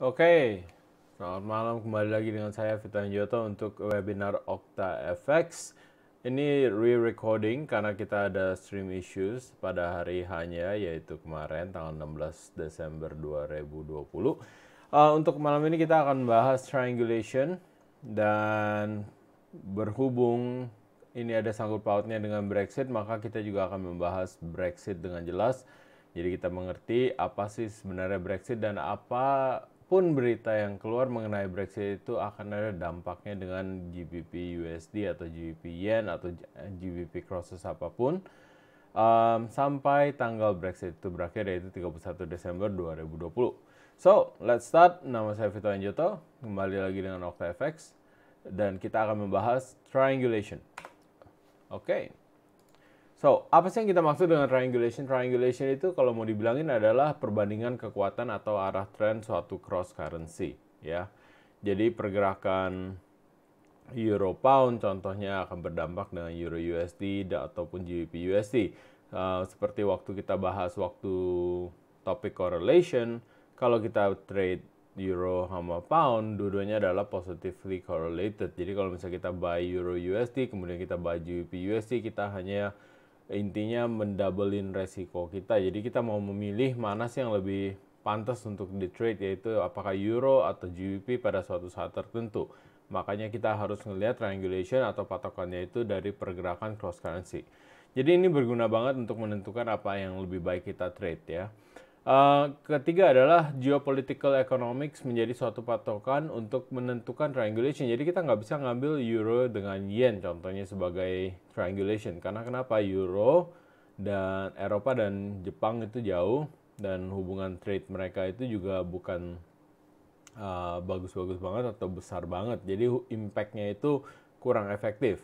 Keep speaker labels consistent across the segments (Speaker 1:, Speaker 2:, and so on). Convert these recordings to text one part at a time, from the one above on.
Speaker 1: Oke, selamat malam kembali lagi dengan saya Fitan Yoto untuk webinar Okta FX. Ini re-recording karena kita ada stream issues pada hari hanya yaitu kemarin tanggal 16 Desember 2020. Uh, untuk malam ini kita akan bahas triangulation dan berhubung ini ada sangkut pautnya dengan Brexit, maka kita juga akan membahas Brexit dengan jelas. Jadi kita mengerti apa sih sebenarnya Brexit dan apa apapun berita yang keluar mengenai Brexit itu akan ada dampaknya dengan GBP USD atau GBP Yen atau GBP eh, crosses apapun um, sampai tanggal Brexit itu berakhir yaitu 31 Desember 2020. So, let's start. Nama saya Vito Anjoto, kembali lagi dengan OctaFX dan kita akan membahas triangulation. Oke. Okay. So, apa sih yang kita maksud dengan triangulation? Triangulation itu kalau mau dibilangin adalah perbandingan kekuatan atau arah tren suatu cross currency, ya. Jadi pergerakan euro pound contohnya akan berdampak dengan euro USD ataupun GBP USD. Uh, eh, seperti waktu kita bahas waktu topik correlation, kalau kita trade euro sama pound, dua-duanya adalah positively correlated. Jadi kalau misalnya kita buy euro USD, kemudian kita buy GBP USD, kita hanya intinya mendoublein resiko kita. Jadi kita mau memilih mana sih yang lebih pantas untuk di trade yaitu apakah euro atau GBP pada suatu saat tertentu. Makanya kita harus melihat triangulation atau patokannya itu dari pergerakan cross currency. Jadi ini berguna banget untuk menentukan apa yang lebih baik kita trade ya. Eh, ketiga adalah geopolitical economics menjadi suatu patokan untuk menentukan triangulation. Jadi kita nggak bisa ngambil euro dengan yen contohnya sebagai triangulation. Karena kenapa euro dan Eropa dan Jepang itu jauh dan hubungan trade mereka itu juga bukan eh, bagus-bagus uh, banget atau besar banget. Jadi impactnya itu kurang efektif.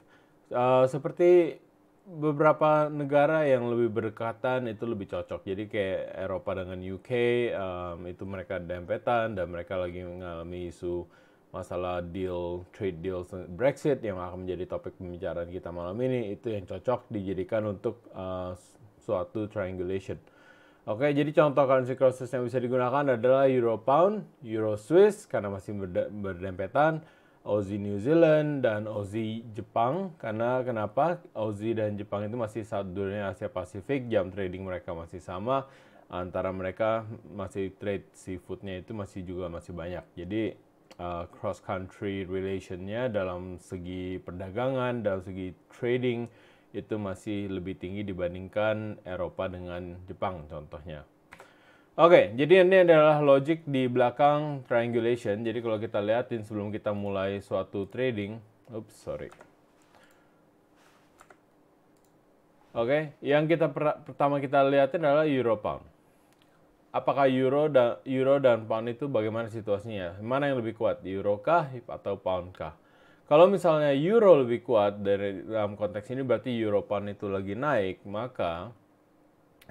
Speaker 1: Uh, seperti beberapa negara yang lebih berdekatan itu lebih cocok. Jadi kayak Eropa dengan UK um, itu mereka dempetan dan mereka lagi mengalami isu masalah deal trade deal Brexit yang akan menjadi topik pembicaraan kita malam ini itu yang cocok dijadikan untuk uh, suatu triangulation. Oke, jadi contoh currency crosses yang bisa digunakan adalah euro pound, euro Swiss karena masih berdempetan Aussie New Zealand dan Aussie Jepang karena kenapa Aussie dan Jepang itu masih saat dunia Asia Pasifik jam trading mereka masih sama antara mereka masih trade seafoodnya itu masih juga masih banyak jadi uh, cross country relationnya dalam segi perdagangan dalam segi trading itu masih lebih tinggi dibandingkan Eropa dengan Jepang contohnya Oke, okay, jadi ini adalah logic di belakang triangulation. Jadi kalau kita lihatin sebelum kita mulai suatu trading, oops, sorry. Oke, okay, yang kita per pertama kita lihatin adalah euro pound. Apakah euro dan euro dan pound itu bagaimana situasinya? Mana yang lebih kuat, euro kah atau pound kah? Kalau misalnya euro lebih kuat dari dalam konteks ini berarti euro pound itu lagi naik, maka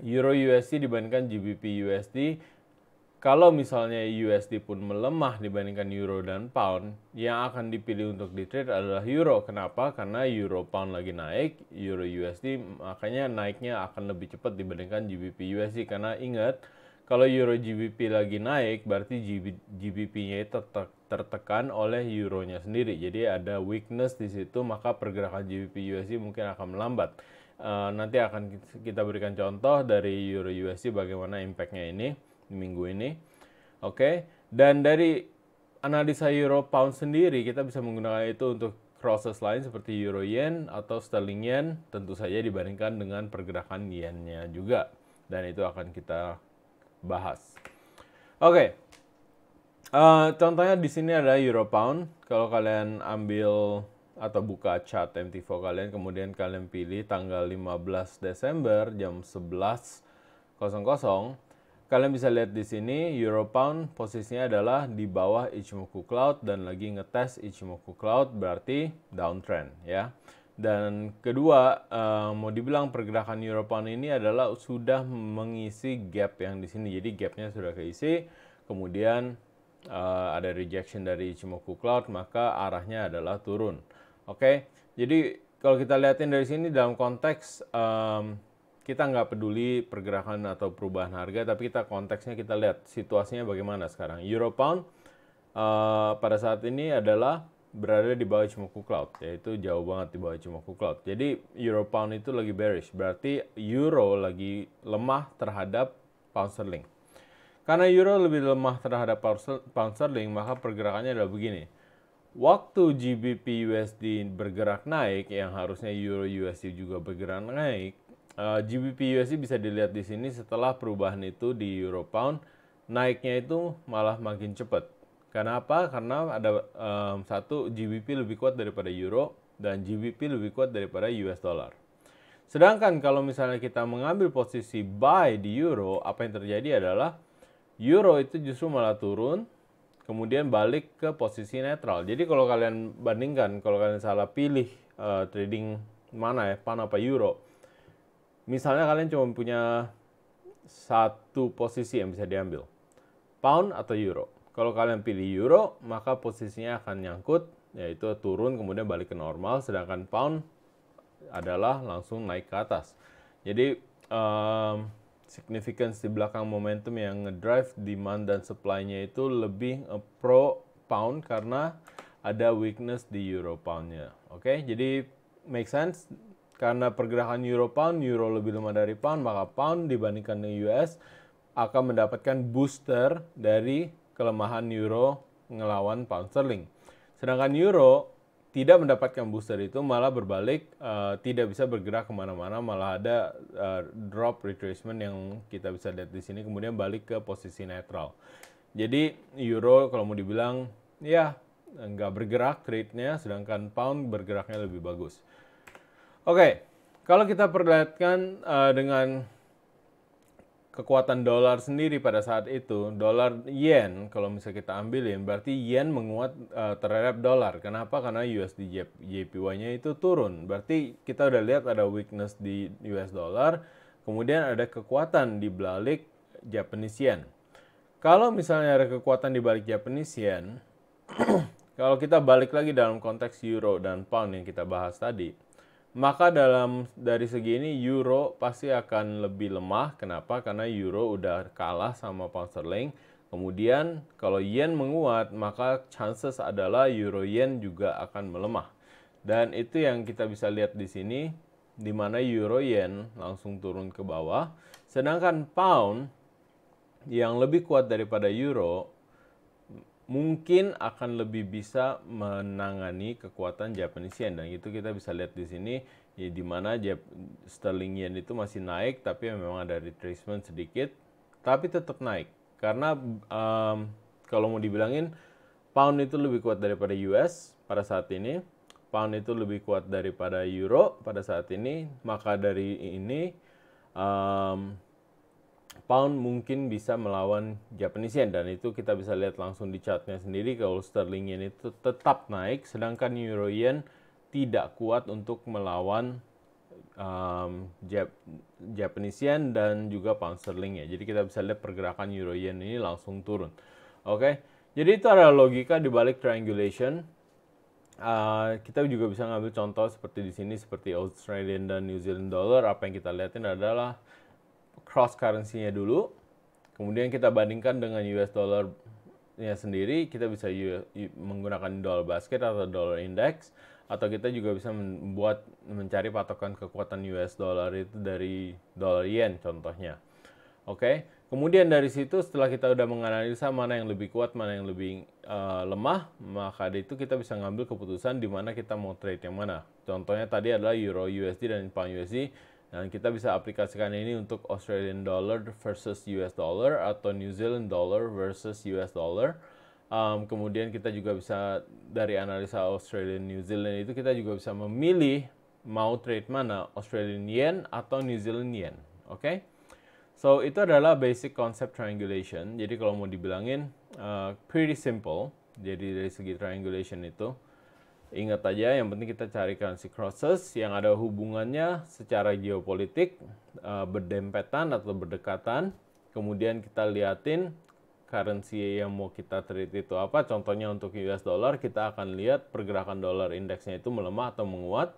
Speaker 1: Euro USD dibandingkan GBP USD kalau misalnya USD pun melemah dibandingkan euro dan pound, yang akan dipilih untuk di trade adalah euro. Kenapa? Karena euro pound lagi naik, euro USD makanya naiknya akan lebih cepat dibandingkan GBP USD. Karena ingat, kalau euro GBP lagi naik, berarti GBP-nya tertekan oleh euronya sendiri. Jadi ada weakness di situ, maka pergerakan GBP USD mungkin akan melambat. Uh, nanti akan kita berikan contoh dari Euro USD bagaimana impactnya nya ini minggu ini. Oke, okay? dan dari analisa Euro Pound sendiri kita bisa menggunakan itu untuk crosses lain seperti Euro Yen atau Sterling Yen tentu saja dibandingkan dengan pergerakan Yennya juga dan itu akan kita bahas. Oke. Okay. Uh, eh, contohnya di sini ada Euro Pound. Kalau kalian ambil atau buka chat MT4 kalian kemudian kalian pilih tanggal 15 Desember jam 11.00 kalian bisa lihat di sini euro pound posisinya adalah di bawah Ichimoku Cloud dan lagi ngetes Ichimoku Cloud berarti downtrend ya dan kedua eh, mau dibilang pergerakan euro pound ini adalah sudah mengisi gap yang di sini jadi gapnya sudah keisi kemudian eh, ada rejection dari Ichimoku Cloud maka arahnya adalah turun Oke, okay? jadi kalau kita lihatin dari sini dalam konteks um, kita nggak peduli pergerakan atau perubahan harga, tapi kita konteksnya kita lihat situasinya bagaimana sekarang. Euro pound uh, pada saat ini adalah berada di bawah Cimoku Cloud, yaitu jauh banget di bawah Cimoku Cloud. Jadi euro pound itu lagi bearish, berarti euro lagi lemah terhadap pound sterling. Karena euro lebih lemah terhadap pound sterling, maka pergerakannya adalah begini waktu GBP USD bergerak naik yang harusnya Euro USD juga bergerak naik uh, eh, GBP USD bisa dilihat di sini setelah perubahan itu di Euro Pound naiknya itu malah makin cepat Kenapa? Karena ada um, satu GBP lebih kuat daripada Euro dan GBP lebih kuat daripada US dollar. Sedangkan kalau misalnya kita mengambil posisi buy di Euro, apa yang terjadi adalah Euro itu justru malah turun, kemudian balik ke posisi netral. Jadi kalau kalian bandingkan, kalau kalian salah pilih uh, trading mana ya, pan apa euro, misalnya kalian cuma punya satu posisi yang bisa diambil, pound atau euro. Kalau kalian pilih euro, maka posisinya akan nyangkut, yaitu turun kemudian balik ke normal, sedangkan pound adalah langsung naik ke atas. Jadi um, significance di belakang momentum yang ngedrive demand dan supply-nya itu lebih eh, pro pound karena ada weakness di euro pound-nya. Oke, okay? jadi make sense karena pergerakan euro pound, euro lebih lemah dari pound, maka pound dibandingkan dengan US akan mendapatkan booster dari kelemahan euro ngelawan pound sterling. Sedangkan euro tidak mendapatkan booster itu malah berbalik uh, tidak bisa bergerak kemana-mana malah ada uh, drop retracement yang kita bisa lihat di sini kemudian balik ke posisi netral jadi euro kalau mau dibilang ya nggak bergerak trade nya sedangkan pound bergeraknya lebih bagus oke okay, kalau kita perlihatkan uh, dengan kekuatan dolar sendiri pada saat itu, dolar yen kalau misalnya kita ambilin, berarti yen menguat uh, terhadap dolar. Kenapa? Karena USD JPY-nya itu turun. Berarti kita udah lihat ada weakness di US dollar, kemudian ada kekuatan di balik Japanese yen. Kalau misalnya ada kekuatan di balik Japanese yen, kalau kita balik lagi dalam konteks euro dan pound yang kita bahas tadi, maka dalam dari segi ini euro pasti akan lebih lemah. Kenapa? Karena euro udah kalah sama pound sterling. Kemudian kalau yen menguat, maka chances adalah euro yen juga akan melemah. Dan itu yang kita bisa lihat di sini di mana euro yen langsung turun ke bawah, sedangkan pound yang lebih kuat daripada euro mungkin akan lebih bisa menangani kekuatan Japanese yen dan itu kita bisa lihat di sini ya di mana sterling yen itu masih naik tapi ya memang ada retracement sedikit tapi tetap naik karena um, kalau mau dibilangin pound itu lebih kuat daripada US pada saat ini pound itu lebih kuat daripada euro pada saat ini maka dari ini um, pound mungkin bisa melawan Japanese yen dan itu kita bisa lihat langsung di chartnya sendiri kalau sterling yen itu tetap naik sedangkan euro yen tidak kuat untuk melawan um, Jap Japanese yen dan juga pound sterling ya. Jadi kita bisa lihat pergerakan euro yen ini langsung turun. Oke. Okay? Jadi itu adalah logika di balik triangulation. Uh, kita juga bisa ngambil contoh seperti di sini seperti Australian dan New Zealand dollar. Apa yang kita lihatin adalah cross currency-nya dulu. Kemudian kita bandingkan dengan US dollar nya sendiri, kita bisa menggunakan dollar basket atau dollar index atau kita juga bisa membuat mencari patokan kekuatan US dollar itu dari dollar yen contohnya. Oke. Okay? Kemudian dari situ setelah kita sudah menganalisa mana yang lebih kuat, mana yang lebih uh, lemah, maka dari itu kita bisa ngambil keputusan di mana kita mau trade yang mana. Contohnya tadi adalah Euro USD dan Pound USD dan kita bisa aplikasikan ini untuk Australian dollar versus US dollar atau New Zealand dollar versus US dollar. Um, kemudian kita juga bisa dari analisa Australian New Zealand itu kita juga bisa memilih mau trade mana Australian Yen atau New Zealand Yen. Oke? Okay? So itu adalah basic concept triangulation. Jadi kalau mau dibilangin uh, pretty simple. Jadi dari segi triangulation itu Ingat aja, yang penting kita cari currency crosses yang ada hubungannya secara geopolitik, eh, berdempetan atau berdekatan. Kemudian kita liatin currency yang mau kita trade itu apa. Contohnya untuk US dollar, kita akan lihat pergerakan dollar indeksnya itu melemah atau menguat.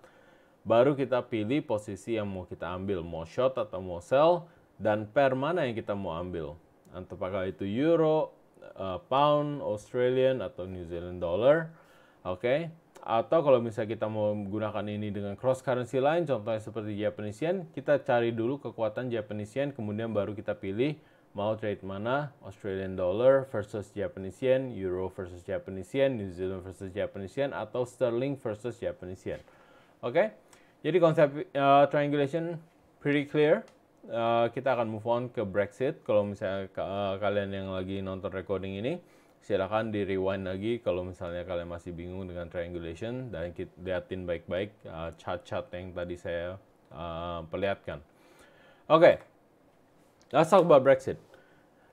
Speaker 1: Baru kita pilih posisi yang mau kita ambil, mau short atau mau sell, dan pair mana yang kita mau ambil. Apakah itu euro, eh, pound, Australian, atau New Zealand dollar. Oke, okay? Atau kalau misalnya kita mau menggunakan ini dengan cross currency lain, contohnya seperti Japanese yen, kita cari dulu kekuatan Japanese yen, kemudian baru kita pilih mau trade mana, Australian dollar versus Japanese yen, euro versus Japanese yen, New Zealand versus Japanese yen, atau sterling versus Japanese yen. Oke, okay? jadi konsep uh, triangulation pretty clear. Uh, kita akan move on ke Brexit. Kalau misalnya uh, kalian yang lagi nonton recording ini, silakan di rewind lagi kalau misalnya kalian masih bingung dengan triangulation dan kita liatin baik-baik uh, chart-chart yang tadi saya uh, perlihatkan. Oke, okay. let's talk about Brexit.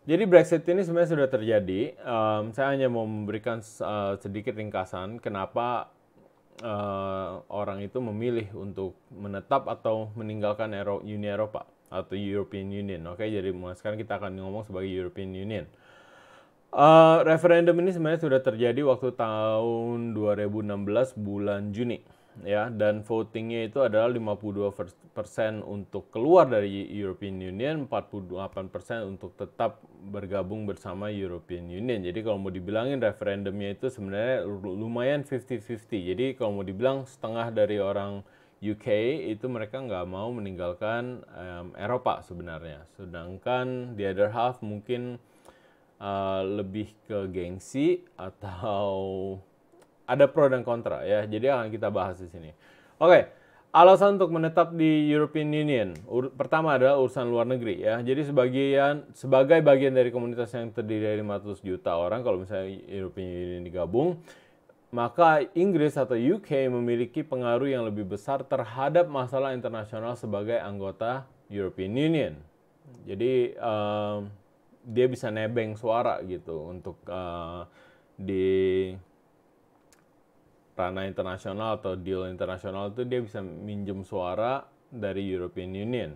Speaker 1: Jadi Brexit ini sebenarnya sudah terjadi. Um, saya hanya mau memberikan uh, sedikit ringkasan kenapa uh, orang itu memilih untuk menetap atau meninggalkan Euro Uni Eropa atau European Union. Oke, okay? jadi sekarang kita akan ngomong sebagai European Union. Uh, referendum ini sebenarnya sudah terjadi waktu tahun 2016 bulan Juni ya dan votingnya itu adalah 52% untuk keluar dari European Union, 48% untuk tetap bergabung bersama European Union. Jadi kalau mau dibilangin referendumnya itu sebenarnya lumayan 50-50. Jadi kalau mau dibilang setengah dari orang UK itu mereka nggak mau meninggalkan um, Eropa sebenarnya. Sedangkan the other half mungkin uh, lebih ke gengsi atau ada pro dan kontra ya. Jadi akan kita bahas di sini. Oke. Okay. Alasan untuk menetap di European Union Ur pertama adalah urusan luar negeri ya. Jadi sebagian sebagai bagian dari komunitas yang terdiri dari 500 juta orang kalau misalnya European Union digabung, maka Inggris atau UK memiliki pengaruh yang lebih besar terhadap masalah internasional sebagai anggota European Union. Jadi uh, dia bisa nebeng suara gitu untuk uh, di ranah internasional atau deal internasional itu dia bisa minjem suara dari European Union.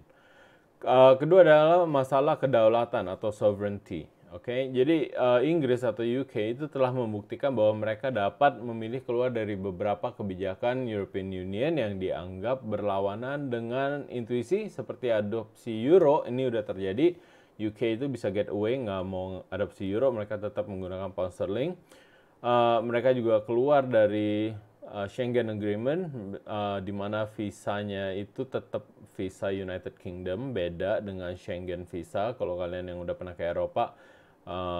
Speaker 1: Uh, kedua adalah masalah kedaulatan atau sovereignty. Oke, okay? jadi uh, Inggris atau UK itu telah membuktikan bahwa mereka dapat memilih keluar dari beberapa kebijakan European Union yang dianggap berlawanan dengan intuisi seperti adopsi euro ini udah terjadi UK itu bisa get away nggak mau adopsi euro, mereka tetap menggunakan pound sterling. Uh, mereka juga keluar dari uh, Schengen Agreement, uh, di mana visanya itu tetap visa United Kingdom, beda dengan Schengen visa. Kalau kalian yang udah pernah ke Eropa,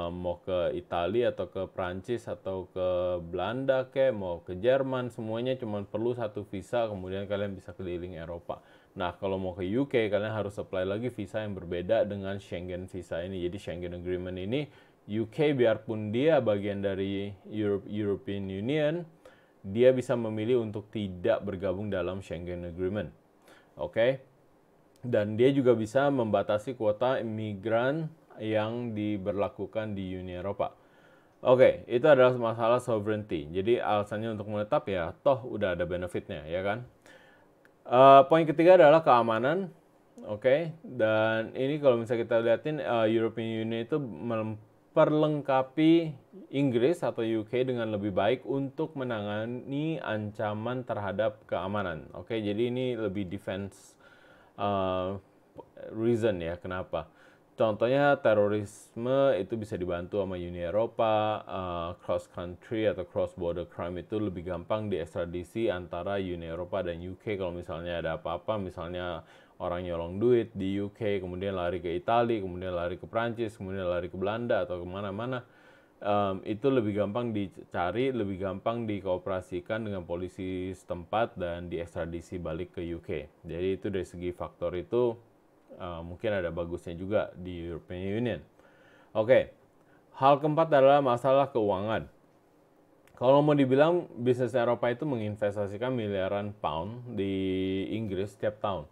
Speaker 1: mau ke Italia atau ke Prancis atau ke Belanda ke mau ke Jerman semuanya cuma perlu satu visa kemudian kalian bisa keliling Eropa. Nah kalau mau ke UK kalian harus apply lagi visa yang berbeda dengan Schengen visa ini. Jadi Schengen Agreement ini UK biarpun dia bagian dari Europe, European Union dia bisa memilih untuk tidak bergabung dalam Schengen Agreement. Oke. Okay? Dan dia juga bisa membatasi kuota imigran yang diberlakukan di Uni Eropa. Oke, okay, itu adalah masalah sovereignty. Jadi alasannya untuk menetap ya, toh udah ada benefitnya, ya kan? Uh, poin ketiga adalah keamanan, oke? Okay? Dan ini kalau misalnya kita lihatin, uh, eh, European Union itu memperlengkapi Inggris atau UK dengan lebih baik untuk menangani ancaman terhadap keamanan, oke? Okay? Jadi ini lebih defense uh, reason ya, kenapa? contohnya terorisme itu bisa dibantu sama Uni Eropa, uh, cross country atau cross border crime itu lebih gampang diekstradisi antara Uni Eropa dan UK kalau misalnya ada apa-apa, misalnya orang nyolong duit di UK, kemudian lari ke Italia, kemudian lari ke Prancis, kemudian lari ke Belanda atau kemana-mana. Um, itu lebih gampang dicari, lebih gampang dikooperasikan dengan polisi setempat dan diekstradisi balik ke UK. Jadi itu dari segi faktor itu uh, mungkin ada bagusnya juga di European Union. Oke, okay. hal keempat adalah masalah keuangan. Kalau mau dibilang bisnis Eropa itu menginvestasikan miliaran pound di Inggris setiap tahun.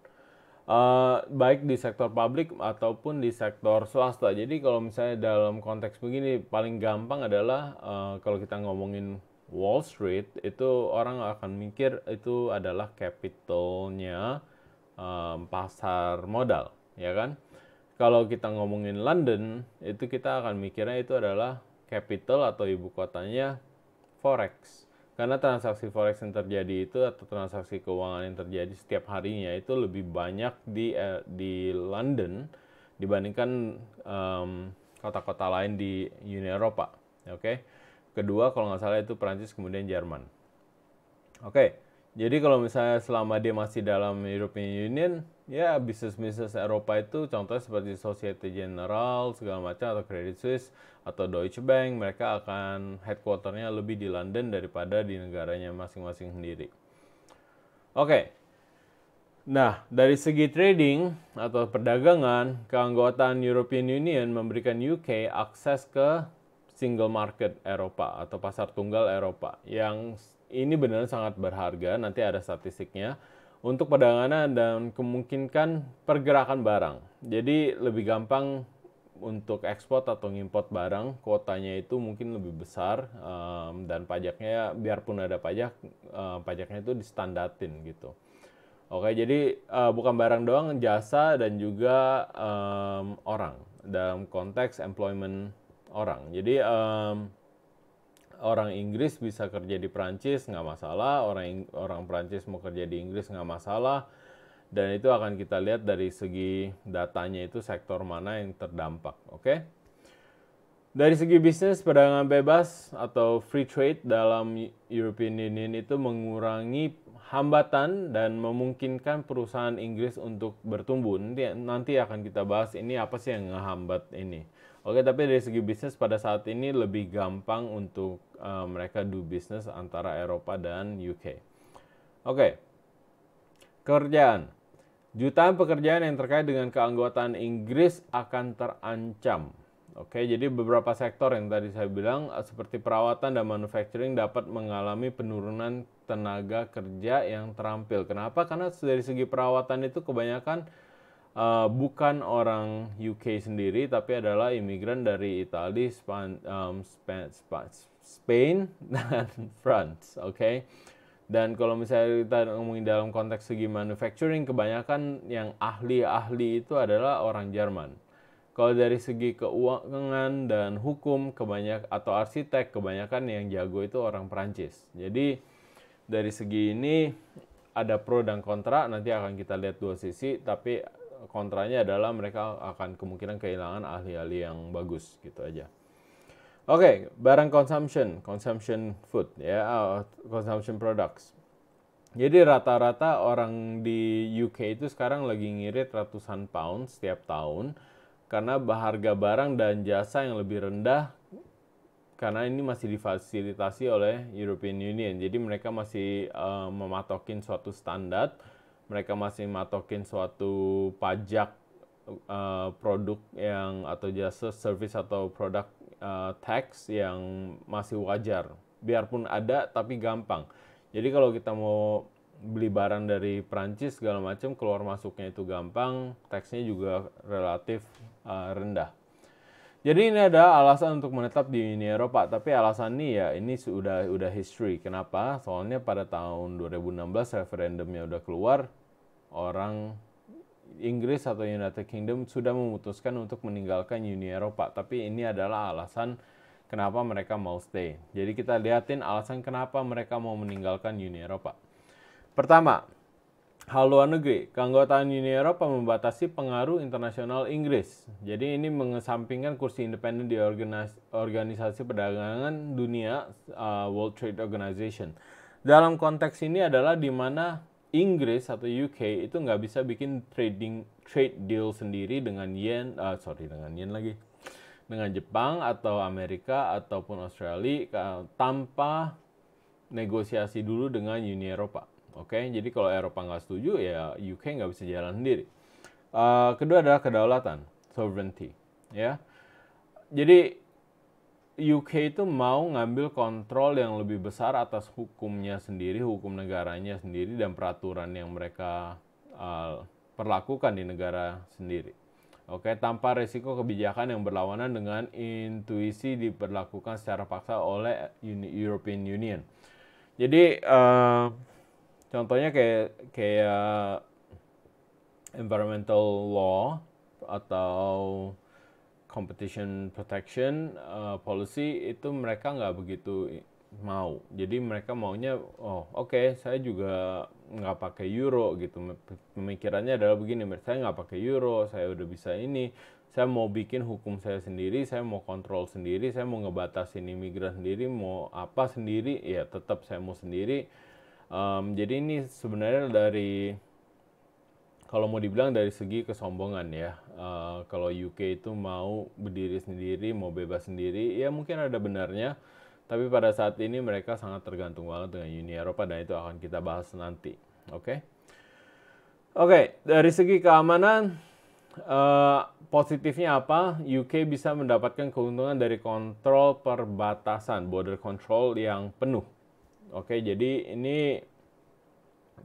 Speaker 1: Uh, baik di sektor publik ataupun di sektor swasta. Jadi kalau misalnya dalam konteks begini paling gampang adalah uh, kalau kita ngomongin Wall Street itu orang akan mikir itu adalah capitalnya um, pasar modal ya kan? Kalau kita ngomongin London, itu kita akan mikirnya itu adalah capital atau ibu kotanya forex. Karena transaksi forex yang terjadi itu atau transaksi keuangan yang terjadi setiap harinya itu lebih banyak di eh, di London dibandingkan um, kota-kota lain di Uni Eropa. Oke. Okay? Kedua kalau nggak salah itu Prancis kemudian Jerman. Oke. Okay. Jadi kalau misalnya selama dia masih dalam European Union, ya bisnis-bisnis Eropa itu contohnya seperti Societe General segala macam atau Credit Suisse atau Deutsche Bank mereka akan headquarternya lebih di London daripada di negaranya masing-masing sendiri. Oke. Okay. Nah, dari segi trading atau perdagangan, keanggotaan European Union memberikan UK akses ke single market Eropa atau pasar tunggal Eropa yang ini benar sangat berharga, nanti ada statistiknya untuk perdagangan dan kemungkinan pergerakan barang. Jadi lebih gampang untuk ekspor atau ngimpor barang kuotanya itu mungkin lebih besar um, dan pajaknya ya, biarpun ada pajak uh, pajaknya itu distandatin gitu. Oke, jadi uh, bukan barang doang, jasa dan juga um, orang dalam konteks employment orang. Jadi um, orang Inggris bisa kerja di Prancis nggak masalah, orang orang Prancis mau kerja di Inggris nggak masalah. Dan itu akan kita lihat dari segi datanya itu sektor mana yang terdampak, oke? Okay? Dari segi bisnis, perdagangan bebas atau free trade dalam European Union itu mengurangi hambatan dan memungkinkan perusahaan Inggris untuk bertumbuh. Nanti, nanti akan kita bahas ini apa sih yang ngehambat ini. Oke, tapi dari segi bisnis pada saat ini lebih gampang untuk uh, mereka do bisnis antara Eropa dan UK. Oke, kerjaan. Jutaan pekerjaan yang terkait dengan keanggotaan Inggris akan terancam. Oke, jadi beberapa sektor yang tadi saya bilang eh, seperti perawatan dan manufacturing dapat mengalami penurunan tenaga kerja yang terampil. Kenapa? Karena dari segi perawatan itu kebanyakan uh, bukan orang UK sendiri tapi adalah imigran dari Italia, Span, um, Span, Span, Spain dan France, oke. Okay? Dan kalau misalnya kita ngomongin dalam konteks segi manufacturing, kebanyakan yang ahli-ahli itu adalah orang Jerman. Kalau dari segi keuangan dan hukum, kebanyak atau arsitek, kebanyakan yang jago itu orang Perancis. Jadi dari segi ini ada pro dan kontra, nanti akan kita lihat dua sisi, tapi kontranya adalah mereka akan kemungkinan kehilangan ahli-ahli yang bagus gitu aja. Oke, okay, barang consumption, consumption food ya, uh, consumption products. Jadi rata-rata orang di UK itu sekarang lagi ngirit ratusan pound setiap tahun karena harga barang dan jasa yang lebih rendah karena ini masih difasilitasi oleh European Union. Jadi mereka masih uh, mematokin suatu standar mereka masih matokin suatu pajak uh, produk yang atau jasa service atau produk uh, tax yang masih wajar biarpun ada tapi gampang jadi kalau kita mau beli barang dari Prancis segala macam keluar masuknya itu gampang taxnya juga relatif uh, rendah jadi ini ada alasan untuk menetap di Uni Eropa, tapi alasan ini ya ini sudah udah history. Kenapa? Soalnya pada tahun 2016 referendumnya udah keluar, orang Inggris atau United Kingdom sudah memutuskan untuk meninggalkan Uni Eropa, tapi ini adalah alasan kenapa mereka mau stay. Jadi kita lihatin alasan kenapa mereka mau meninggalkan Uni Eropa. Pertama, haluan luar negeri. Keanggotaan Uni Eropa membatasi pengaruh internasional Inggris. Jadi ini mengesampingkan kursi independen di Organisasi Perdagangan Dunia uh, World Trade Organization. Dalam konteks ini adalah di mana Inggris atau UK itu nggak bisa bikin trading trade deal sendiri dengan yen, uh, sorry dengan yen lagi, dengan Jepang atau Amerika ataupun Australia tanpa negosiasi dulu dengan Uni Eropa. Oke, okay? jadi kalau Eropa nggak setuju ya UK nggak bisa jalan sendiri. Uh, kedua adalah kedaulatan, sovereignty, ya. Jadi UK itu mau ngambil kontrol yang lebih besar atas hukumnya sendiri, hukum negaranya sendiri dan peraturan yang mereka uh, perlakukan di negara sendiri. Oke, tanpa resiko kebijakan yang berlawanan dengan intuisi diperlakukan secara paksa oleh Uni European Union. Jadi uh, contohnya kayak kayak environmental law atau competition protection uh, policy itu mereka nggak begitu mau. Jadi mereka maunya, oh oke, okay, saya juga nggak pakai euro gitu. Pemikirannya adalah begini, saya nggak pakai euro, saya udah bisa ini, saya mau bikin hukum saya sendiri, saya mau kontrol sendiri, saya mau ngebatasin imigran sendiri, mau apa sendiri, ya tetap saya mau sendiri. Um, jadi ini sebenarnya dari kalau mau dibilang dari segi kesombongan ya, uh, kalau UK itu mau berdiri sendiri, mau bebas sendiri, ya mungkin ada benarnya. Tapi pada saat ini mereka sangat tergantung banget dengan Uni Eropa dan itu akan kita bahas nanti. Oke? Okay? Oke, okay, dari segi keamanan, uh, positifnya apa? UK bisa mendapatkan keuntungan dari kontrol perbatasan, border control yang penuh. Oke, okay, jadi ini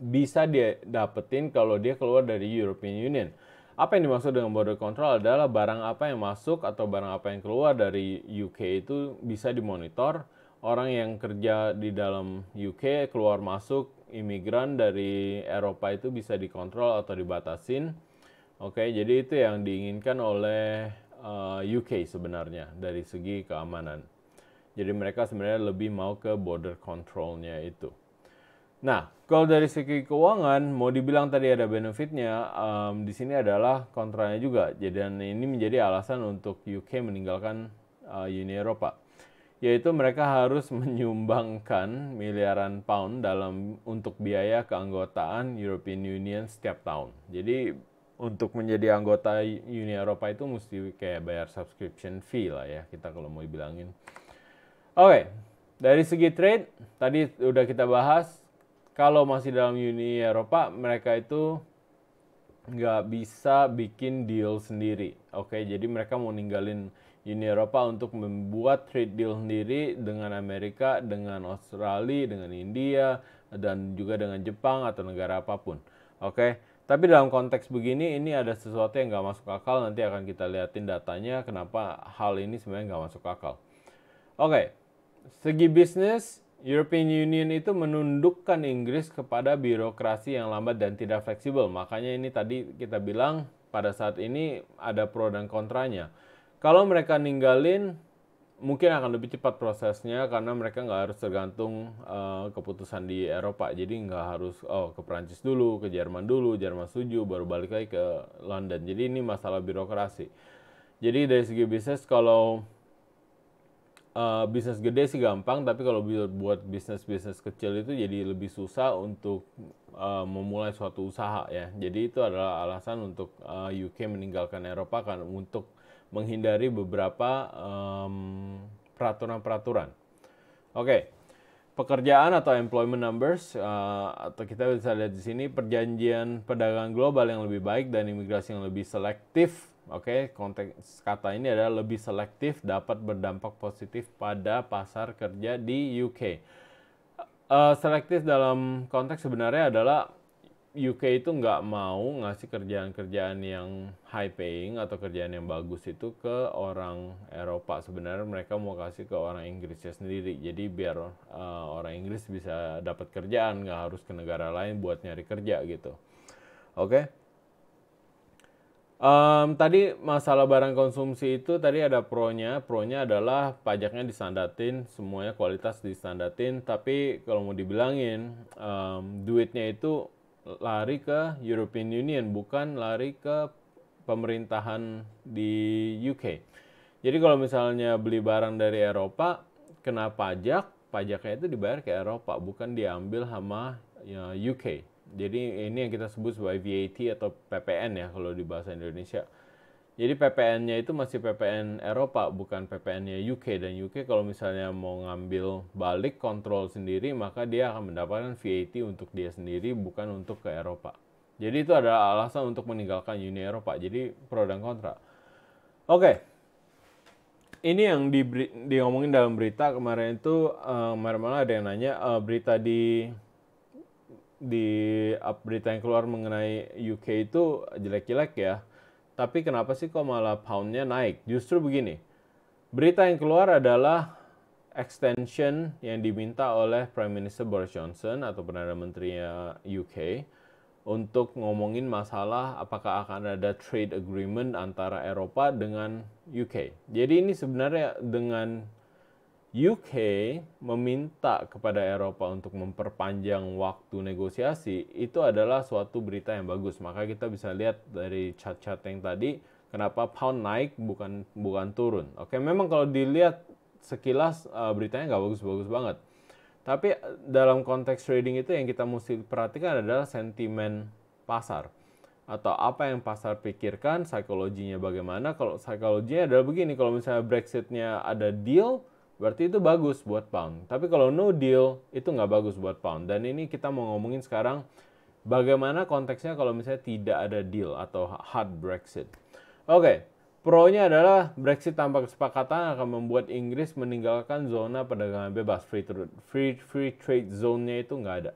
Speaker 1: bisa dia dapetin kalau dia keluar dari European Union. Apa yang dimaksud dengan border control adalah barang apa yang masuk atau barang apa yang keluar dari UK itu bisa dimonitor. Orang yang kerja di dalam UK keluar masuk imigran dari Eropa itu bisa dikontrol atau dibatasin. Oke, jadi itu yang diinginkan oleh uh, eh, UK sebenarnya dari segi keamanan. Jadi mereka sebenarnya lebih mau ke border controlnya itu. Nah, kalau dari segi keuangan, mau dibilang tadi ada benefitnya, um, di sini adalah kontranya juga. Jadi dan ini menjadi alasan untuk UK meninggalkan uh, Uni Eropa, yaitu mereka harus menyumbangkan miliaran pound dalam untuk biaya keanggotaan European Union setiap tahun. Jadi untuk menjadi anggota Uni Eropa itu mesti kayak bayar subscription fee lah ya kita kalau mau bilangin. Oke, okay. dari segi trade tadi udah kita bahas kalau masih dalam Uni Eropa mereka itu nggak bisa bikin deal sendiri. Oke, okay? jadi mereka mau ninggalin Uni Eropa untuk membuat trade deal sendiri dengan Amerika, dengan Australia, dengan India, dan juga dengan Jepang atau negara apapun. Oke, okay? tapi dalam konteks begini ini ada sesuatu yang nggak masuk akal. Nanti akan kita liatin datanya kenapa hal ini sebenarnya nggak masuk akal. Oke, okay. segi bisnis European Union itu menundukkan Inggris kepada birokrasi yang lambat dan tidak fleksibel. Makanya ini tadi kita bilang pada saat ini ada pro dan kontranya. Kalau mereka ninggalin, mungkin akan lebih cepat prosesnya karena mereka nggak harus tergantung uh, keputusan di Eropa. Jadi nggak harus oh ke Prancis dulu, ke Jerman dulu, Jerman setuju, baru balik lagi ke London. Jadi ini masalah birokrasi. Jadi dari segi bisnis kalau uh, bisnis gede sih gampang, tapi kalau buat bisnis-bisnis kecil itu jadi lebih susah untuk uh, memulai suatu usaha ya. Jadi itu adalah alasan untuk uh, eh, UK meninggalkan Eropa kan untuk menghindari beberapa peraturan-peraturan. Um, Oke, okay. pekerjaan atau employment numbers uh, atau kita bisa lihat di sini perjanjian perdagangan global yang lebih baik dan imigrasi yang lebih selektif Oke, okay, konteks kata ini adalah lebih selektif dapat berdampak positif pada pasar kerja di UK. Uh, eh, eh, selektif dalam konteks sebenarnya adalah UK itu nggak mau ngasih kerjaan-kerjaan yang high paying atau kerjaan yang bagus itu ke orang Eropa. Sebenarnya mereka mau kasih ke orang Inggrisnya sendiri. Jadi biar uh, orang Inggris bisa dapat kerjaan, nggak harus ke negara lain buat nyari kerja gitu. Oke. Okay? Um, tadi masalah barang konsumsi itu tadi ada pronya. Pronya adalah pajaknya disandatin, semuanya kualitas disandatin. Tapi kalau mau dibilangin, um, duitnya itu lari ke European Union, bukan lari ke pemerintahan di UK. Jadi kalau misalnya beli barang dari Eropa, kena pajak, pajaknya itu dibayar ke Eropa, bukan diambil sama ya, UK. Jadi ini yang kita sebut sebagai VAT atau PPN ya kalau di bahasa Indonesia. Jadi PPN-nya itu masih PPN Eropa, bukan PPN-nya UK. Dan UK kalau misalnya mau ngambil balik kontrol sendiri, maka dia akan mendapatkan VAT untuk dia sendiri, bukan untuk ke Eropa. Jadi itu adalah alasan untuk meninggalkan Uni Eropa. Jadi pro dan kontra. Oke. Okay. Ini yang di, diomongin dalam berita kemarin itu, uh, kemarin ada yang nanya, uh, berita di di berita yang keluar mengenai UK itu jelek-jelek ya. Tapi kenapa sih kok malah poundnya naik? Justru begini, berita yang keluar adalah extension yang diminta oleh Prime Minister Boris Johnson atau Perdana Menterinya UK untuk ngomongin masalah apakah akan ada trade agreement antara Eropa dengan UK. Jadi ini sebenarnya dengan UK meminta kepada Eropa untuk memperpanjang waktu negosiasi itu adalah suatu berita yang bagus. Maka kita bisa lihat dari chat-chat yang tadi kenapa pound naik bukan bukan turun. Oke, memang kalau dilihat sekilas eh, beritanya nggak bagus-bagus banget. Tapi eh, dalam konteks trading itu yang kita mesti perhatikan adalah sentimen pasar atau apa yang pasar pikirkan, psikologinya bagaimana. Kalau psikologinya adalah begini, kalau misalnya Brexitnya ada deal, Berarti itu bagus buat pound. Tapi kalau no deal, itu nggak bagus buat pound. Dan ini kita mau ngomongin sekarang bagaimana konteksnya kalau misalnya tidak ada deal atau hard Brexit. Oke, okay. Pro-nya adalah Brexit tanpa kesepakatan akan membuat Inggris meninggalkan zona perdagangan bebas free trade, free, free trade zone-nya itu nggak ada.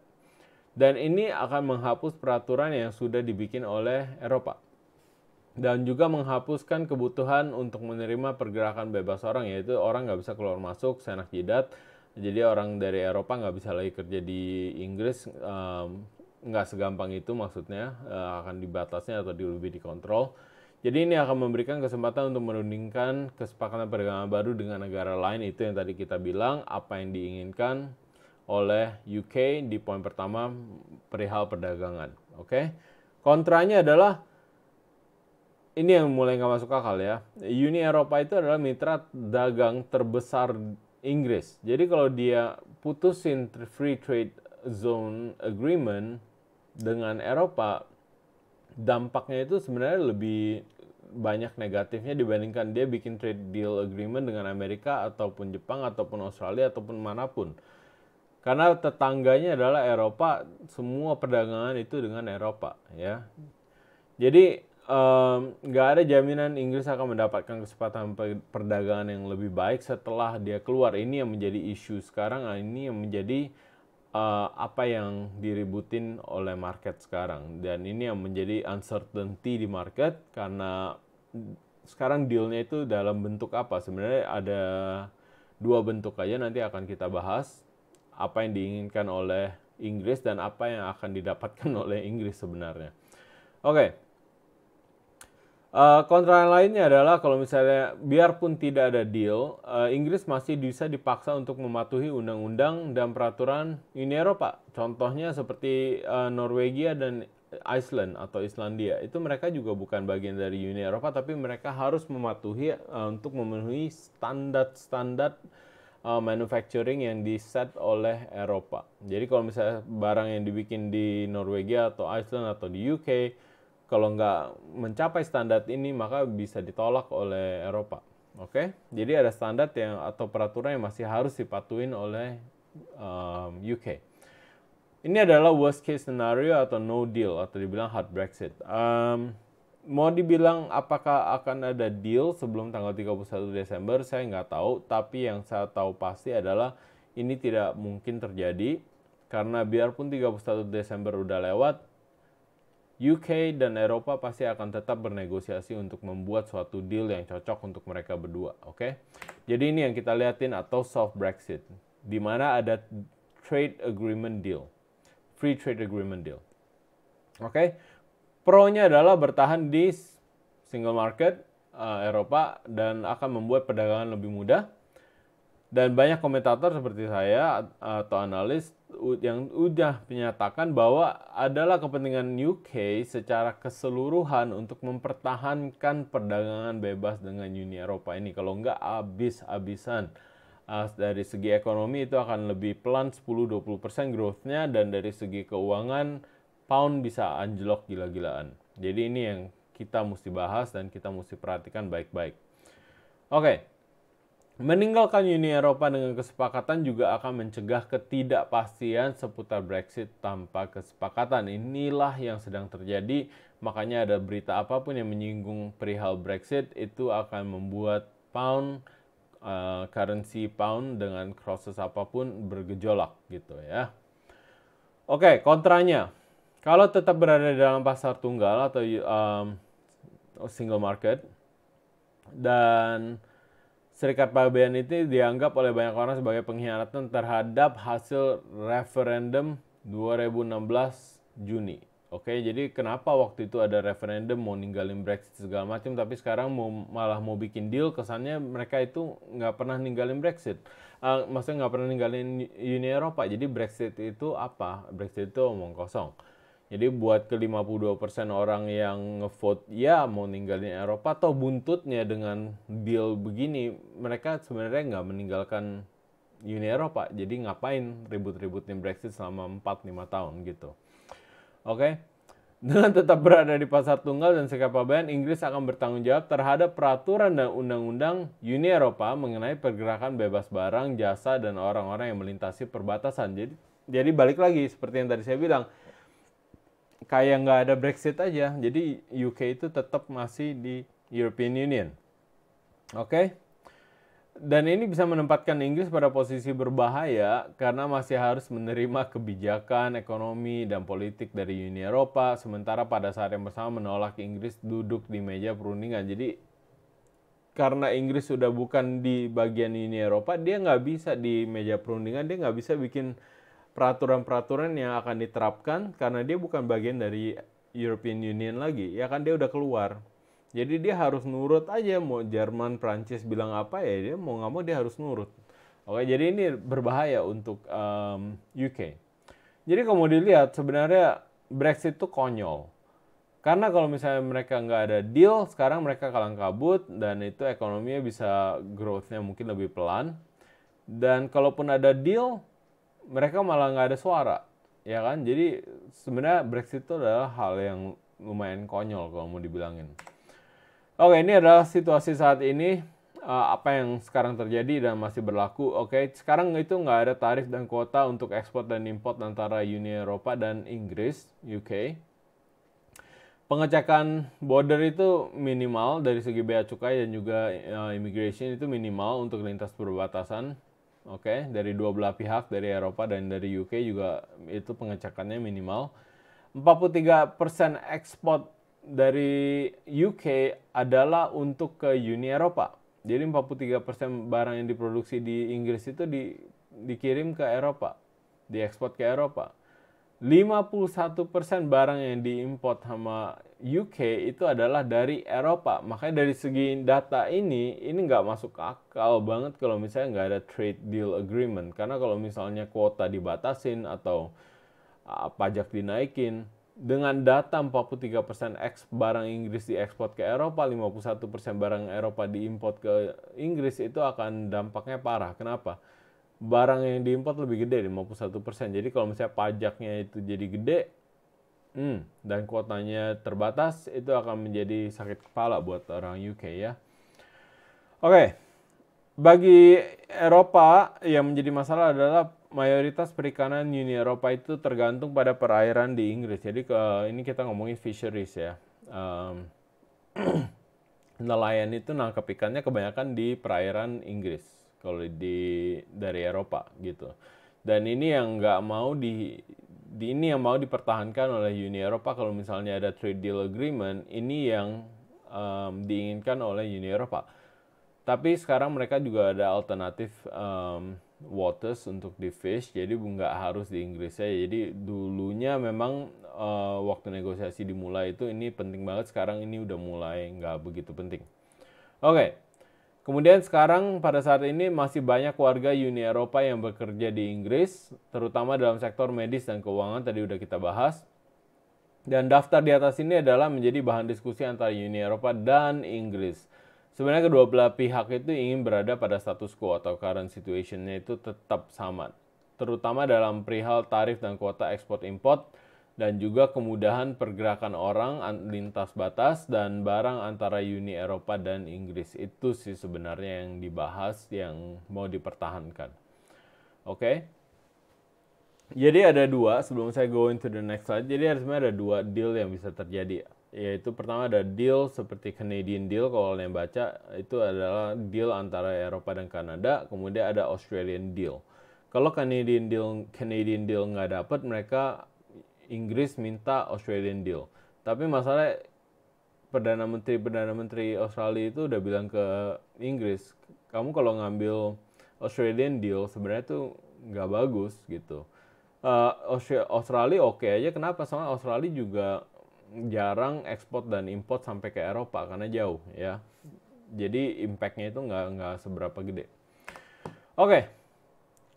Speaker 1: Dan ini akan menghapus peraturan yang sudah dibikin oleh Eropa dan juga menghapuskan kebutuhan untuk menerima pergerakan bebas orang yaitu orang nggak bisa keluar masuk senak jidat jadi orang dari Eropa nggak bisa lagi kerja di Inggris um, segampang itu maksudnya uh, akan dibatasnya atau lebih dikontrol jadi ini akan memberikan kesempatan untuk merundingkan kesepakatan perdagangan baru dengan negara lain itu yang tadi kita bilang apa yang diinginkan oleh UK di poin pertama perihal perdagangan oke okay? kontranya adalah ini yang mulai nggak masuk akal ya. Uni Eropa itu adalah mitra dagang terbesar Inggris. Jadi kalau dia putusin free trade zone agreement dengan Eropa, dampaknya itu sebenarnya lebih banyak negatifnya dibandingkan dia bikin trade deal agreement dengan Amerika ataupun Jepang ataupun Australia ataupun manapun. Karena tetangganya adalah Eropa, semua perdagangan itu dengan Eropa ya. Jadi nggak um, ada jaminan Inggris akan mendapatkan kesempatan perdagangan yang lebih baik setelah dia keluar. Ini yang menjadi isu sekarang, nah, ini yang menjadi uh, apa yang diributin oleh market sekarang. Dan ini yang menjadi uncertainty di market karena sekarang dealnya itu dalam bentuk apa. Sebenarnya ada dua bentuk aja nanti akan kita bahas. Apa yang diinginkan oleh Inggris dan apa yang akan didapatkan oleh Inggris sebenarnya. Oke. Okay Uh, kontra lainnya adalah kalau misalnya biarpun tidak ada deal, uh, Inggris masih bisa dipaksa untuk mematuhi undang-undang dan peraturan Uni Eropa. Contohnya seperti uh, Norwegia dan Iceland atau Islandia. Itu mereka juga bukan bagian dari Uni Eropa tapi mereka harus mematuhi uh, untuk memenuhi standar-standar uh, manufacturing yang diset oleh Eropa. Jadi kalau misalnya barang yang dibikin di Norwegia atau Iceland atau di UK kalau nggak mencapai standar ini maka bisa ditolak oleh Eropa. Oke, okay? jadi ada standar yang atau peraturan yang masih harus dipatuin oleh um, ehm, UK. Ini adalah worst case scenario atau no deal atau dibilang hard Brexit. Um, mau dibilang apakah akan ada deal sebelum tanggal 31 Desember saya nggak tahu, tapi yang saya tahu pasti adalah ini tidak mungkin terjadi karena biarpun 31 Desember udah lewat, UK dan Eropa pasti akan tetap bernegosiasi untuk membuat suatu deal yang cocok untuk mereka berdua, oke? Okay? Jadi ini yang kita liatin atau soft Brexit, di mana ada trade agreement deal, free trade agreement deal. Oke, okay? pro-nya adalah bertahan di single market uh, Eropa dan akan membuat perdagangan lebih mudah. Dan banyak komentator seperti saya eh, atau analis yang udah menyatakan bahwa adalah kepentingan UK secara keseluruhan untuk mempertahankan perdagangan bebas dengan Uni Eropa ini. Kalau nggak habis-habisan. Uh, dari segi ekonomi itu akan lebih pelan 10-20% growth-nya dan dari segi keuangan pound bisa anjlok gila-gilaan. Jadi ini yang kita mesti bahas dan kita mesti perhatikan baik-baik. Oke, okay. Meninggalkan Uni Eropa dengan kesepakatan juga akan mencegah ketidakpastian seputar Brexit tanpa kesepakatan. Inilah yang sedang terjadi, makanya ada berita apapun yang menyinggung perihal Brexit itu akan membuat pound uh, currency pound dengan crosses apapun bergejolak gitu ya. Oke, okay, kontranya. Kalau tetap berada dalam pasar tunggal atau um, single market dan Serikat Pabean itu dianggap oleh banyak orang sebagai pengkhianatan terhadap hasil referendum 2016 Juni. Oke, jadi kenapa waktu itu ada referendum mau ninggalin Brexit segala macam, tapi sekarang mau malah mau bikin deal, kesannya mereka itu nggak pernah ninggalin Brexit. Uh, maksudnya nggak pernah ninggalin Uni Eropa. Jadi Brexit itu apa? Brexit itu omong kosong. Jadi buat ke 52% orang yang ngevote ya mau ninggalin Eropa atau buntutnya dengan deal begini, mereka sebenarnya nggak meninggalkan Uni Eropa. Jadi ngapain ribut-ributin Brexit selama 4-5 tahun gitu. Oke. Okay? Dengan tetap berada di pasar tunggal dan sikap sekapabaian, Inggris akan bertanggung jawab terhadap peraturan dan undang-undang Uni Eropa mengenai pergerakan bebas barang, jasa, dan orang-orang yang melintasi perbatasan. Jadi, jadi balik lagi seperti yang tadi saya bilang, kayak nggak ada Brexit aja. Jadi UK itu tetap masih di European Union. Oke? Okay? Dan ini bisa menempatkan Inggris pada posisi berbahaya karena masih harus menerima kebijakan ekonomi dan politik dari Uni Eropa, sementara pada saat yang bersama menolak Inggris duduk di meja perundingan. Jadi karena Inggris sudah bukan di bagian Uni Eropa, dia nggak bisa di meja perundingan, dia nggak bisa bikin peraturan-peraturan yang akan diterapkan karena dia bukan bagian dari European Union lagi. Ya kan dia udah keluar. Jadi dia harus nurut aja mau Jerman, Prancis bilang apa ya dia mau nggak mau dia harus nurut. Oke, jadi ini berbahaya untuk um, UK. Jadi mau dilihat sebenarnya Brexit itu konyol. Karena kalau misalnya mereka nggak ada deal, sekarang mereka kalang kabut dan itu ekonominya bisa growth-nya mungkin lebih pelan. Dan kalaupun ada deal, mereka malah nggak ada suara ya kan jadi sebenarnya Brexit itu adalah hal yang lumayan konyol kalau mau dibilangin oke ini adalah situasi saat ini eh, apa yang sekarang terjadi dan masih berlaku oke sekarang itu nggak ada tarif dan kuota untuk ekspor dan import antara Uni Eropa dan Inggris UK pengecekan border itu minimal dari segi bea cukai dan juga uh, immigration itu minimal untuk lintas perbatasan Oke, okay? dari dua belah pihak dari Eropa dan dari UK juga itu pengecekannya minimal. 43% ekspor dari UK adalah untuk ke Uni Eropa. Jadi 43% barang yang diproduksi di Inggris itu di, dikirim ke Eropa, diekspor ke Eropa. 51% barang yang diimpor sama UK itu adalah dari Eropa. Makanya dari segi data ini, ini nggak masuk akal banget kalau misalnya nggak ada trade deal agreement. Karena kalau misalnya kuota dibatasin atau uh, pajak dinaikin, dengan data 43% eks barang Inggris diekspor ke Eropa, 51% barang Eropa diimpor ke Inggris itu akan dampaknya parah. Kenapa? barang yang diimpor lebih gede 51%. Jadi kalau misalnya pajaknya itu jadi gede hmm, dan kuotanya terbatas itu akan menjadi sakit kepala buat orang UK ya. Oke. Okay. Bagi Eropa yang menjadi masalah adalah mayoritas perikanan Uni Eropa itu tergantung pada perairan di Inggris. Jadi ke ini kita ngomongin fisheries ya. Um, nelayan itu nangkep ikannya kebanyakan di perairan Inggris kalau di dari Eropa gitu. Dan ini yang nggak mau di, di ini yang mau dipertahankan oleh Uni Eropa kalau misalnya ada trade deal agreement ini yang um, diinginkan oleh Uni Eropa. Tapi sekarang mereka juga ada alternatif um, waters untuk di fish, jadi nggak harus di Inggris ya. Jadi dulunya memang uh, waktu negosiasi dimulai itu ini penting banget, sekarang ini udah mulai nggak begitu penting. Oke, okay, Kemudian sekarang pada saat ini masih banyak warga Uni Eropa yang bekerja di Inggris, terutama dalam sektor medis dan keuangan tadi udah kita bahas. Dan daftar di atas ini adalah menjadi bahan diskusi antara Uni Eropa dan Inggris. Sebenarnya kedua belah pihak itu ingin berada pada status quo atau current situation-nya itu tetap sama, terutama dalam perihal tarif dan kuota ekspor import dan juga kemudahan pergerakan orang lintas batas dan barang antara Uni Eropa dan Inggris. Itu sih sebenarnya yang dibahas yang mau dipertahankan. Oke. Okay? Jadi ada dua, sebelum saya go into the next slide, jadi harusnya ada dua deal yang bisa terjadi. Yaitu pertama ada deal seperti Canadian deal, kalau kalian baca itu adalah deal antara Eropa dan Kanada, kemudian ada Australian deal. Kalau Canadian deal Canadian deal nggak dapat, mereka Inggris minta Australian deal. Tapi masalah perdana menteri perdana menteri Australia itu udah bilang ke Inggris, kamu kalau ngambil Australian deal sebenarnya tuh nggak bagus gitu. Uh, Australia oke okay aja, kenapa? Soalnya Australia juga jarang ekspor dan import sampai ke Eropa karena jauh ya. Jadi impactnya itu nggak nggak seberapa gede. Oke, okay.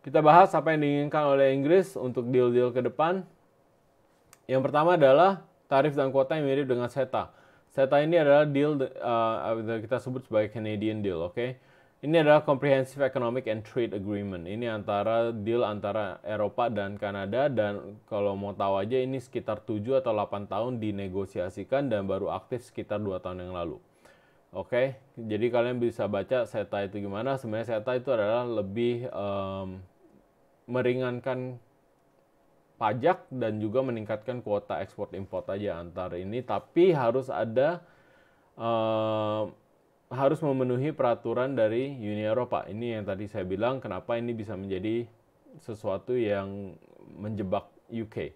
Speaker 1: kita bahas apa yang diinginkan oleh Inggris untuk deal-deal ke depan. Yang pertama adalah tarif dan kuota yang mirip dengan SETA. SETA ini adalah deal uh, uh kita sebut sebagai Canadian deal, oke? Okay? Ini adalah Comprehensive Economic and Trade Agreement. Ini antara deal antara Eropa dan Kanada dan kalau mau tahu aja ini sekitar 7 atau 8 tahun dinegosiasikan dan baru aktif sekitar 2 tahun yang lalu. Oke, okay? jadi kalian bisa baca SETA itu gimana. Sebenarnya SETA itu adalah lebih um, meringankan pajak dan juga meningkatkan kuota ekspor impor aja antar ini tapi harus ada uh, harus memenuhi peraturan dari Uni Eropa. Ini yang tadi saya bilang kenapa ini bisa menjadi sesuatu yang menjebak UK.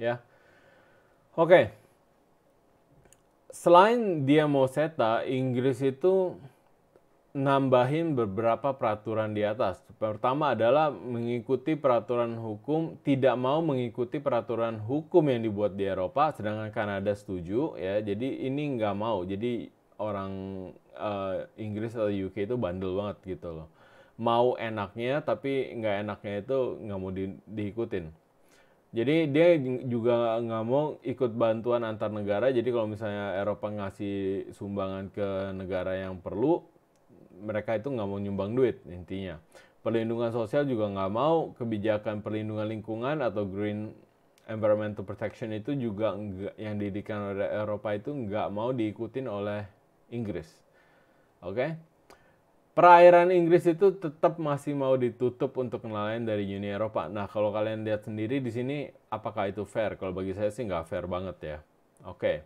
Speaker 1: Ya. Oke. Okay. Selain dia mau seta, Inggris itu nambahin beberapa peraturan di atas. Pertama adalah mengikuti peraturan hukum, tidak mau mengikuti peraturan hukum yang dibuat di Eropa, sedangkan Kanada setuju ya. Jadi ini nggak mau. Jadi orang uh, Inggris atau UK itu bandel banget gitu loh. Mau enaknya tapi nggak enaknya itu nggak mau di, diikutin. Jadi dia juga nggak mau ikut bantuan antar negara. Jadi kalau misalnya Eropa ngasih sumbangan ke negara yang perlu, mereka itu nggak mau nyumbang duit intinya. Perlindungan sosial juga nggak mau, kebijakan perlindungan lingkungan atau green environmental protection itu juga enggak, yang didikan oleh Eropa itu nggak mau diikutin oleh Inggris. Oke? Okay? perairan Inggris itu tetap masih mau ditutup untuk nelayan dari Uni Eropa. Nah, kalau kalian lihat sendiri di sini, apakah itu fair? Kalau bagi saya sih nggak fair banget ya. Oke. Okay.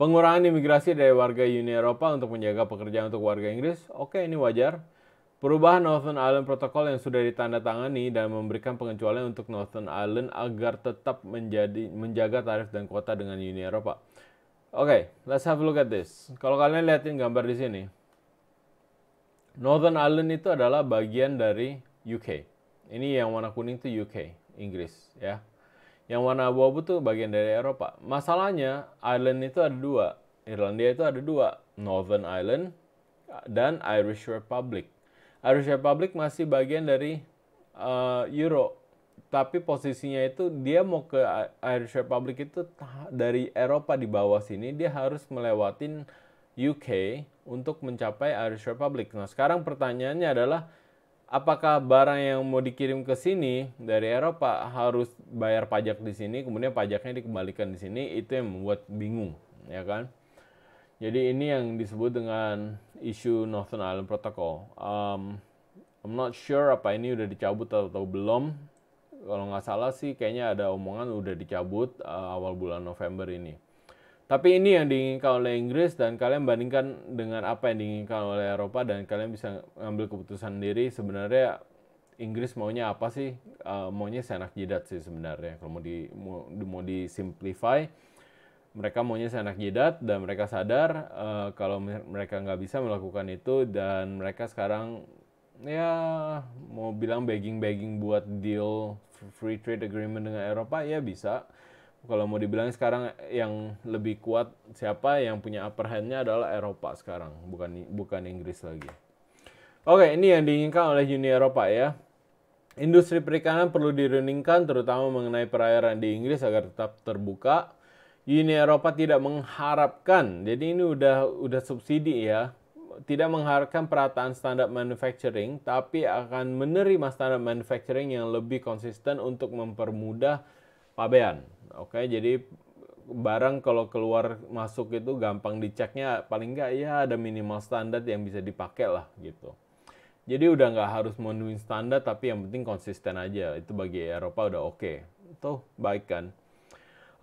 Speaker 1: Pengurangan imigrasi dari warga Uni Eropa untuk menjaga pekerjaan untuk warga Inggris, oke okay, ini wajar. Perubahan Northern Ireland Protocol yang sudah ditandatangani dan memberikan pengecualian untuk Northern Ireland agar tetap menjadi menjaga tarif dan kuota dengan Uni Eropa. Oke, okay, let's have a look at this. Kalau kalian lihatin gambar di sini, Northern Ireland itu adalah bagian dari UK. Ini yang warna kuning itu UK, Inggris, ya. Yang warna abu-abu tuh bagian dari Eropa. Masalahnya, Island itu ada dua. Irlandia itu ada dua, Northern Ireland dan Irish Republic. Irish Republic masih bagian dari uh, Euro, tapi posisinya itu dia mau ke Irish Republic itu dari Eropa di bawah sini dia harus melewatin UK untuk mencapai Irish Republic. Nah, sekarang pertanyaannya adalah apakah barang yang mau dikirim ke sini dari Eropa harus bayar pajak di sini, kemudian pajaknya dikembalikan di sini, itu yang membuat bingung, ya kan? Jadi ini yang disebut dengan isu Northern Ireland Protocol. Um, I'm not sure apa ini udah dicabut atau, belum. Kalau nggak salah sih kayaknya ada omongan udah dicabut uh, awal bulan November ini. Tapi ini yang diinginkan oleh Inggris dan kalian bandingkan dengan apa yang diinginkan oleh Eropa dan kalian bisa ngambil keputusan sendiri sebenarnya Inggris maunya apa sih? Uh, maunya seenak jidat sih sebenarnya. Kalau mau di mau, mau disimplify, mereka maunya seenak jidat dan mereka sadar uh, kalau mereka nggak bisa melakukan itu dan mereka sekarang ya mau bilang begging-begging buat deal free trade agreement dengan Eropa ya bisa kalau mau dibilang sekarang yang lebih kuat siapa yang punya upper hand-nya adalah Eropa sekarang, bukan bukan Inggris lagi. Oke, ini yang diinginkan oleh Uni Eropa ya. Industri perikanan perlu direningkan terutama mengenai perairan di Inggris agar tetap terbuka. Uni Eropa tidak mengharapkan, jadi ini udah udah subsidi ya, tidak mengharapkan perataan standar manufacturing, tapi akan menerima standar manufacturing yang lebih konsisten untuk mempermudah pabean. Oke, jadi barang kalau keluar masuk itu gampang diceknya paling nggak ya ada minimal standar yang bisa dipakai lah gitu. Jadi udah nggak harus menuin standar tapi yang penting konsisten aja. Itu bagi Eropa udah oke. Okay. Tuh baik kan.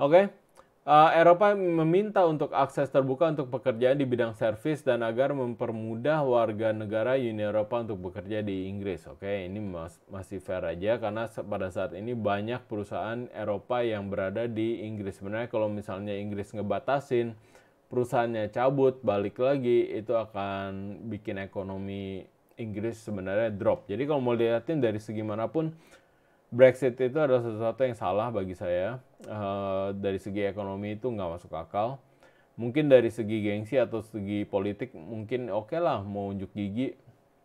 Speaker 1: Oke. Okay uh, Eropa meminta untuk akses terbuka untuk pekerjaan di bidang servis dan agar mempermudah warga negara Uni Eropa untuk bekerja di Inggris. Oke, okay, ini mas masih fair aja karena pada saat ini banyak perusahaan Eropa yang berada di Inggris. Sebenarnya kalau misalnya Inggris ngebatasin perusahaannya cabut balik lagi itu akan bikin ekonomi Inggris sebenarnya drop. Jadi kalau mau dilihatin dari segi manapun Brexit itu adalah sesuatu yang salah bagi saya. Uh, dari segi ekonomi itu nggak masuk akal. Mungkin dari segi gengsi atau segi politik mungkin oke okay lah mau unjuk gigi,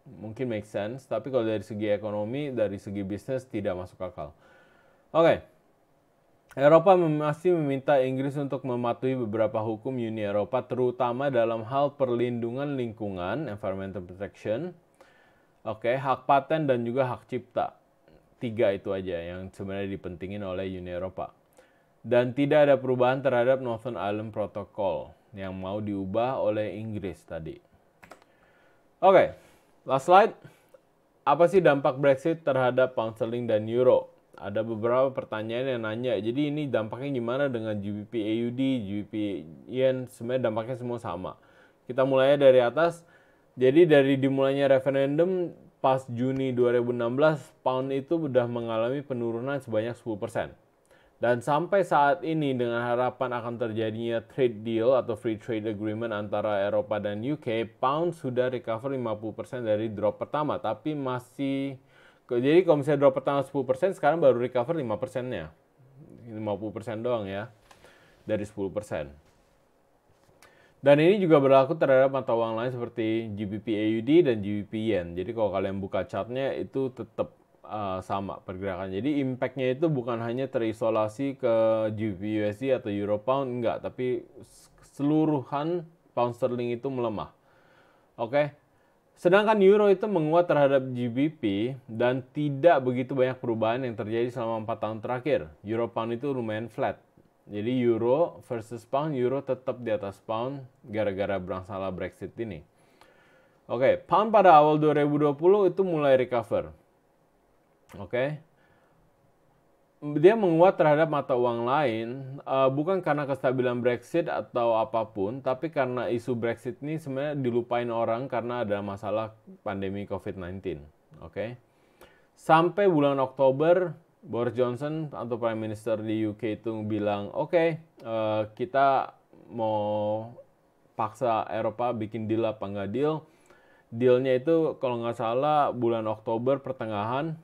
Speaker 1: mungkin make sense. Tapi kalau dari segi ekonomi, dari segi bisnis tidak masuk akal. Oke, okay. Eropa masih meminta Inggris untuk mematuhi beberapa hukum Uni Eropa, terutama dalam hal perlindungan lingkungan (environmental protection), oke, okay, hak paten dan juga hak cipta tiga itu aja yang sebenarnya dipentingin oleh Uni Eropa. Dan tidak ada perubahan terhadap Northern Ireland Protocol yang mau diubah oleh Inggris tadi. Oke, okay, last slide. Apa sih dampak Brexit terhadap pound sterling dan euro? Ada beberapa pertanyaan yang nanya, jadi ini dampaknya gimana dengan GBP AUD, GBP Yen, sebenarnya dampaknya semua sama. Kita mulai dari atas. Jadi dari dimulainya referendum pas Juni 2016 pound itu sudah mengalami penurunan sebanyak 10%. Dan sampai saat ini dengan harapan akan terjadinya trade deal atau free trade agreement antara Eropa dan UK, pound sudah recover 50% dari drop pertama, tapi masih jadi kalau misalnya drop pertama 10%, sekarang baru recover 5%-nya. 50% doang ya dari 10%. Dan ini juga berlaku terhadap mata uang lain seperti GBP AUD dan GBP Yen. Jadi kalau kalian buka chartnya itu tetap uh, eh, sama pergerakan. Jadi impactnya itu bukan hanya terisolasi ke GBP USD atau Euro Pound, enggak. Tapi seluruhan pound sterling itu melemah. Oke. Okay? Sedangkan euro itu menguat terhadap GBP dan tidak begitu banyak perubahan yang terjadi selama 4 tahun terakhir. Euro pound itu lumayan flat. Jadi euro versus pound, euro tetap di atas pound gara-gara berangsalah Brexit ini. Oke, okay, pound pada awal 2020 itu mulai recover. Oke. Okay. Dia menguat terhadap mata uang lain uh, bukan karena kestabilan Brexit atau apapun, tapi karena isu Brexit ini sebenarnya dilupain orang karena ada masalah pandemi COVID-19. Oke. Okay. Sampai bulan Oktober Boris Johnson atau Prime Minister di UK itu bilang, oke, okay, uh, eh, kita mau paksa Eropa bikin deal apa nggak deal. Dealnya itu kalau nggak salah bulan Oktober pertengahan,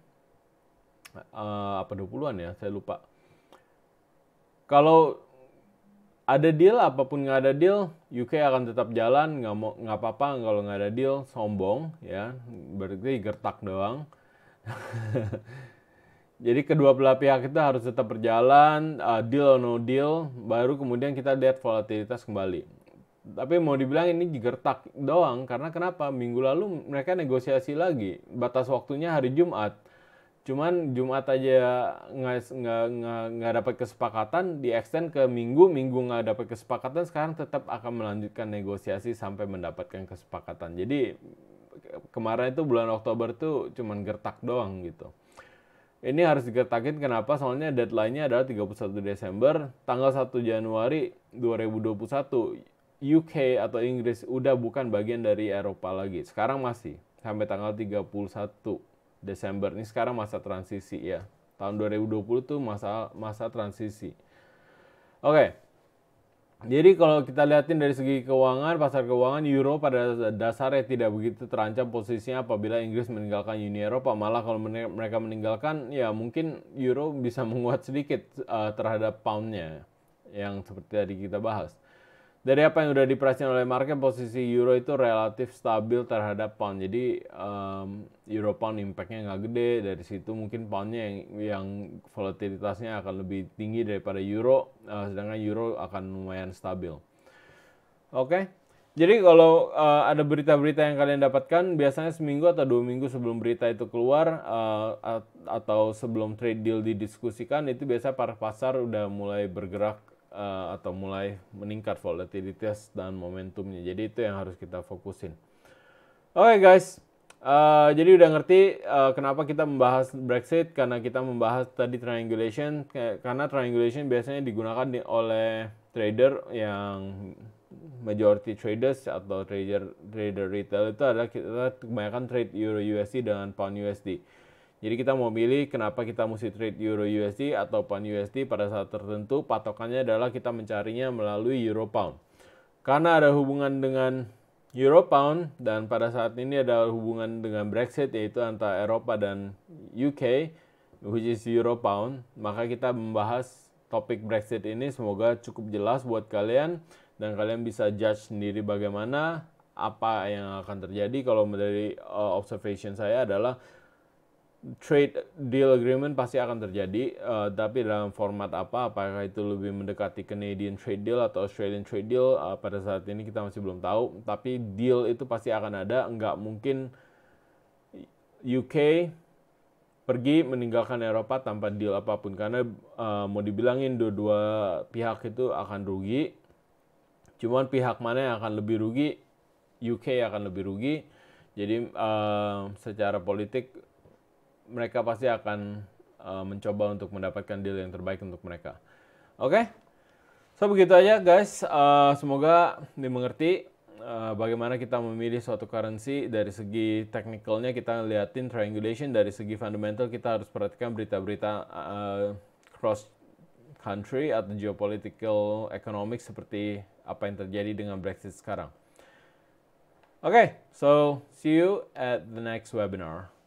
Speaker 1: uh, apa 20-an ya, saya lupa. Kalau ada deal apapun nggak ada deal, UK akan tetap jalan, nggak mau nggak apa-apa kalau nggak ada deal sombong ya, berarti gertak doang. Jadi kedua belah pihak kita harus tetap berjalan, uh, deal or no deal, baru kemudian kita lihat volatilitas kembali. Tapi mau dibilang ini digertak doang, karena kenapa? Minggu lalu mereka negosiasi lagi, batas waktunya hari Jumat. Cuman Jumat aja nggak dapat kesepakatan, di extend ke Minggu, Minggu nggak dapat kesepakatan, sekarang tetap akan melanjutkan negosiasi sampai mendapatkan kesepakatan. Jadi kemarin itu bulan Oktober tuh cuman gertak doang gitu ini harus diketakin kenapa soalnya deadline-nya adalah 31 Desember tanggal 1 Januari 2021 UK atau Inggris udah bukan bagian dari Eropa lagi sekarang masih sampai tanggal 31 Desember ini sekarang masa transisi ya tahun 2020 tuh masa masa transisi oke okay. Jadi kalau kita lihatin dari segi keuangan, pasar keuangan euro pada dasarnya tidak begitu terancam posisinya apabila Inggris meninggalkan Uni Eropa. Malah kalau mereka meninggalkan, ya mungkin euro bisa menguat sedikit uh, terhadap poundnya yang seperti tadi kita bahas dari apa yang udah diperhatikan oleh market posisi euro itu relatif stabil terhadap pound jadi um, euro pound impactnya nggak gede dari situ mungkin poundnya yang yang volatilitasnya akan lebih tinggi daripada euro uh, sedangkan euro akan lumayan stabil oke okay? Jadi kalau uh, ada berita-berita yang kalian dapatkan, biasanya seminggu atau dua minggu sebelum berita itu keluar uh, atau sebelum trade deal didiskusikan, itu biasa para pasar udah mulai bergerak uh, atau mulai meningkat volatilitas dan momentumnya. Jadi itu yang harus kita fokusin. Oke okay, guys, uh, jadi udah ngerti uh, kenapa kita membahas Brexit karena kita membahas tadi triangulation karena triangulation biasanya digunakan di, oleh trader yang majority traders atau trader trader retail itu adalah kita kebanyakan trade euro USD dengan pound USD. Jadi kita mau milih, kenapa kita mesti trade Euro USD atau Pound USD pada saat tertentu patokannya adalah kita mencarinya melalui Euro Pound. Karena ada hubungan dengan Euro Pound dan pada saat ini ada hubungan dengan Brexit yaitu antara Eropa dan UK which is Euro Pound, maka kita membahas topik Brexit ini semoga cukup jelas buat kalian dan kalian bisa judge sendiri bagaimana apa yang akan terjadi kalau dari eh, observation saya adalah trade deal agreement pasti akan terjadi, uh, tapi dalam format apa? Apakah itu lebih mendekati Canadian trade deal atau Australian trade deal? Uh, pada saat ini kita masih belum tahu. Tapi deal itu pasti akan ada. Nggak mungkin UK pergi meninggalkan Eropa tanpa deal apapun karena uh, mau dibilangin dua-dua pihak itu akan rugi. Cuman pihak mana yang akan lebih rugi? UK akan lebih rugi. Jadi uh, secara politik mereka pasti akan uh, mencoba untuk mendapatkan deal yang terbaik untuk mereka. Oke, okay? so begitu aja guys. Uh, semoga dimengerti uh, bagaimana kita memilih suatu currency dari segi teknikalnya kita liatin triangulation dari segi fundamental kita harus perhatikan berita-berita uh, cross country atau geopolitical economics seperti apa yang terjadi dengan Brexit sekarang. Okay, so see you at the next webinar.